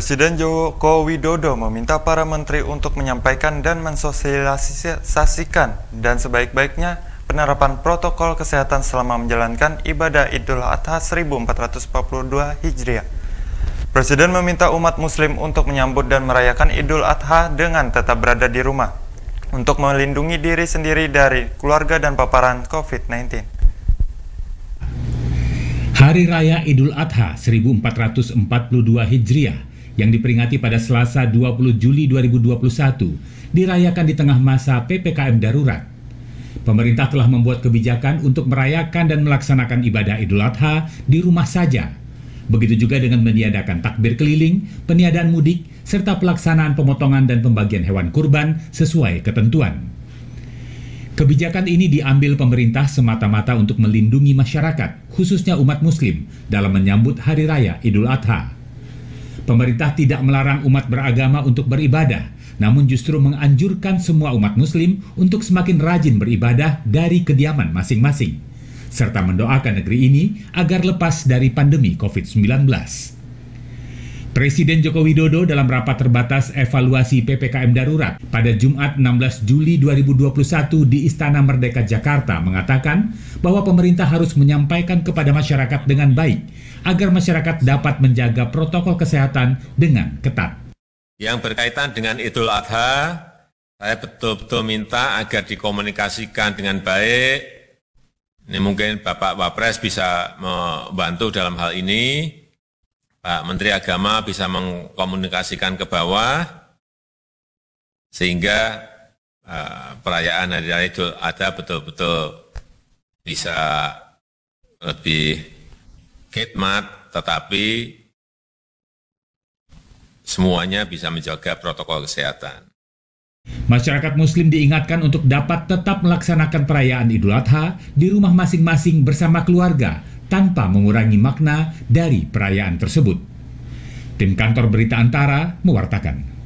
Presiden Joko Widodo meminta para menteri untuk menyampaikan dan mensosialisasikan dan sebaik-baiknya penerapan protokol kesehatan selama menjalankan ibadah Idul Adha 1442 Hijriah. Presiden meminta umat muslim untuk menyambut dan merayakan Idul Adha dengan tetap berada di rumah untuk melindungi diri sendiri dari keluarga dan paparan COVID-19. Hari Raya Idul Adha 1442 Hijriah yang diperingati pada Selasa 20 Juli 2021 dirayakan di tengah masa PPKM darurat. Pemerintah telah membuat kebijakan untuk merayakan dan melaksanakan ibadah Idul Adha di rumah saja. Begitu juga dengan meniadakan takbir keliling, peniadaan mudik, serta pelaksanaan pemotongan dan pembagian hewan kurban sesuai ketentuan. Kebijakan ini diambil pemerintah semata-mata untuk melindungi masyarakat, khususnya umat Muslim, dalam menyambut Hari Raya Idul Adha. Pemerintah tidak melarang umat beragama untuk beribadah, namun justru menganjurkan semua umat Muslim untuk semakin rajin beribadah dari kediaman masing-masing, serta mendoakan negeri ini agar lepas dari pandemi COVID-19. Presiden Joko Widodo dalam rapat terbatas evaluasi PPKM darurat pada Jumat 16 Juli 2021 di Istana Merdeka Jakarta mengatakan bahwa pemerintah harus menyampaikan kepada masyarakat dengan baik agar masyarakat dapat menjaga protokol kesehatan dengan ketat. Yang berkaitan dengan Idul Adha, saya betul-betul minta agar dikomunikasikan dengan baik. Ini mungkin Bapak Wapres bisa membantu dalam hal ini Pak Menteri Agama bisa mengkomunikasikan ke bawah sehingga uh, perayaan Hari Raya Idul Adha betul-betul bisa lebih khidmat tetapi semuanya bisa menjaga protokol kesehatan. Masyarakat Muslim diingatkan untuk dapat tetap melaksanakan perayaan Idul Adha di rumah masing-masing bersama keluarga tanpa mengurangi makna dari perayaan tersebut. Tim kantor berita Antara mewartakan.